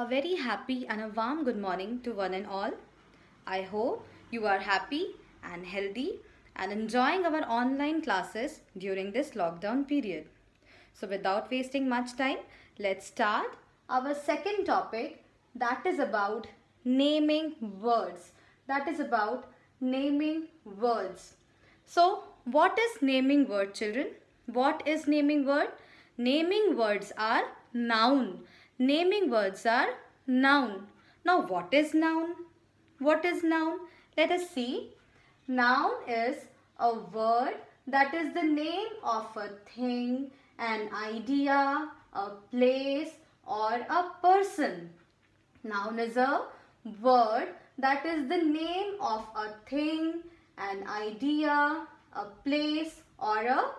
A very happy and a warm good morning to one and all. I hope you are happy and healthy and enjoying our online classes during this lockdown period. So without wasting much time, let's start our second topic that is about naming words. That is about naming words. So what is naming word children? What is naming word? Naming words are noun naming words are noun. Now what is noun? What is noun? Let us see. Noun is a word that is the name of a thing, an idea, a place or a person. Noun is a word that is the name of a thing, an idea, a place or a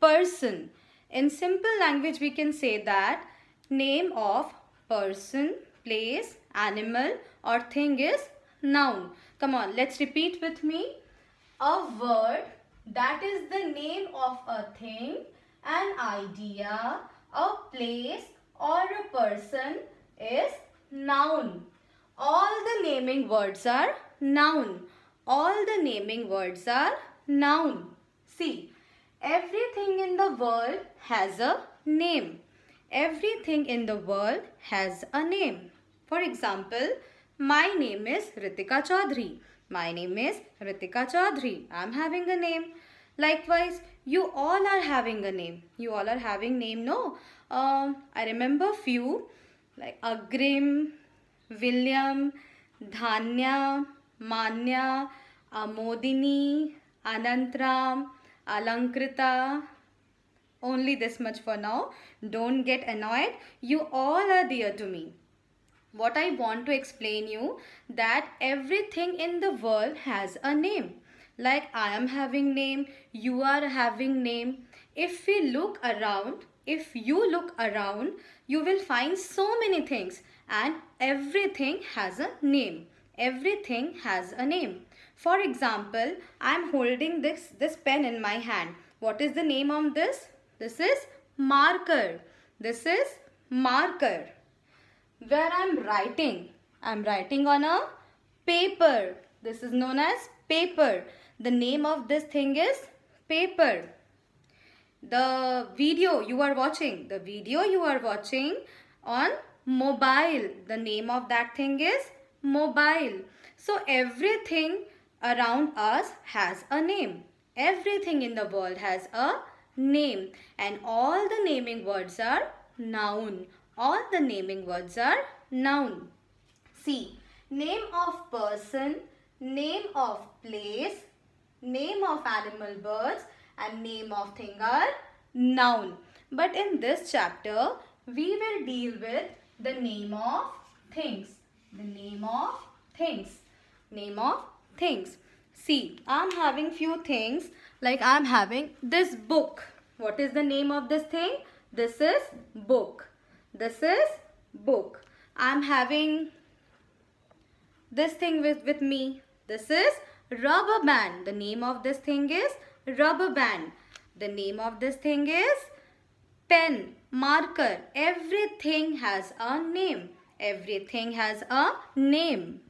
person. In simple language we can say that Name of person, place, animal or thing is noun. Come on, let's repeat with me. A word that is the name of a thing, an idea, a place or a person is noun. All the naming words are noun. All the naming words are noun. See, everything in the world has a name. Everything in the world has a name. For example, my name is Ritika Chaudhary. My name is Ritika Chaudhary. I'm having a name. Likewise, you all are having a name. You all are having name, no? Um, I remember few like Agrim, William, Dhanya, Manya, Amodini, Anantram, Alankrita, only this much for now. Don't get annoyed. You all are dear to me. What I want to explain you that everything in the world has a name. Like I am having name, you are having name. If we look around, if you look around, you will find so many things and everything has a name. Everything has a name. For example, I am holding this, this pen in my hand. What is the name of this? This is marker. This is marker. Where I am writing. I am writing on a paper. This is known as paper. The name of this thing is paper. The video you are watching. The video you are watching on mobile. The name of that thing is mobile. So everything around us has a name. Everything in the world has a name and all the naming words are noun. All the naming words are noun. See, name of person, name of place, name of animal birds and name of thing are noun. But in this chapter, we will deal with the name of things. The name of things. Name of things. See, I'm having few things like I'm having this book. What is the name of this thing? This is book. This is book. I'm having this thing with, with me. This is rubber band. The name of this thing is rubber band. The name of this thing is pen, marker. Everything has a name. Everything has a name.